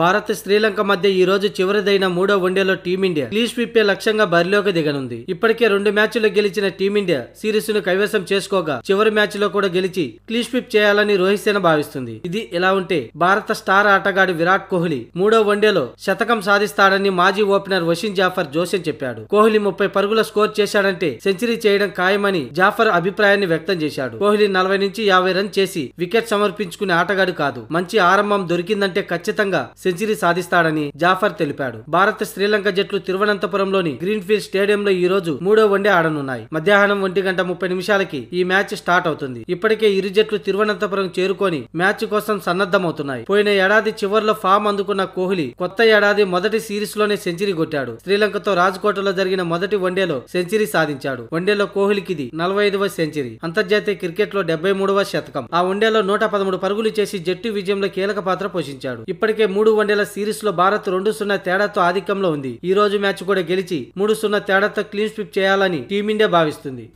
భారత్ శ్రీలంక మధ్య ఈ రోజు చివరిదైన మూడో వన్డేలో టీమిండియా క్లీష్ విప్పే లక్ష్యంగా బరిలోకి దిగనుంది ఇప్పటికే రెండు మ్యాచ్లు గెలిచిన టీమిండియా సిరీస్ ను కైవసం చేసుకోగా చివరి మ్యాచ్ లో కూడా గెలిచి క్లీష్ విప్ చేయాలని రోహిత్ సేన భావిస్తుంది ఇది ఇలా ఉంటే భారత స్టార్ ఆటగాడు విరాట్ కోహ్లీ మూడో వన్డేలో శతకం సాధిస్తాడని మాజీ ఓపెనర్ వషిన్ జాఫర్ జోషన్ చెప్పాడు కోహ్లీ ముప్పై పరుగుల స్కోర్ చేశాడంటే సెంచరీ చేయడం ఖాయమని జాఫర్ అభిప్రాయాన్ని వ్యక్తం చేశాడు కోహ్లీ నలభై నుంచి యాభై రన్ చేసి వికెట్ సమర్పించుకునే ఆటగాడు కాదు మంచి ఆరంభం దొరికిందంటే ఖచ్చితంగా సెంచరీ సాధిస్తాడని జాఫర్ తెలిపాడు భారత శ్రీలంక జట్లు తిరువనంతపురంలోని గ్రీన్ఫీల్డ్ స్టేడియంలో ఈ రోజు మూడో వన్డే ఆడనున్నాయి మధ్యాహ్నం ఒంటి గంట ముప్పై నిమిషాలకి ఈ మ్యాచ్ స్టార్ట్ అవుతుంది ఇప్పటికే ఇరు జట్లు తిరువనంతపురం చేరుకొని మ్యాచ్ కోసం సన్నద్దమవుతున్నాయి పోయిన ఏడాది చివరిలో ఫామ్ అందుకున్న కోహ్లీ కొత్త ఏడాది మొదటి సిరీస్ లోనే సెంచరీ కొట్టాడు శ్రీలంకతో కోటలో జరిగిన మొదటి వన్డేలో సెంచరీ సాధించాడు వన్డేలో కోహ్లీకి ఇది నలభై ఐదవ సెంచరీ అంతర్జాతీయ క్రికెట్ లో డెబ్బై మూడవ శతకం ఆ వన్డేలో నూట పదమూడు పరుగులు చేసి జట్టు విజయంలో కీలక పాత్ర పోషించాడు ఇప్పటికే మూడు వన్డేల సిరీస్లో భారత్ రెండు సున్నా తేడాతో ఆధిక్యంలో ఉంది ఈ రోజు మ్యాచ్ కూడా గెలిచి మూడు సున్నా తేడాతో క్లీన్ స్విప్ చేయాలని టీమిండియా భావిస్తుంది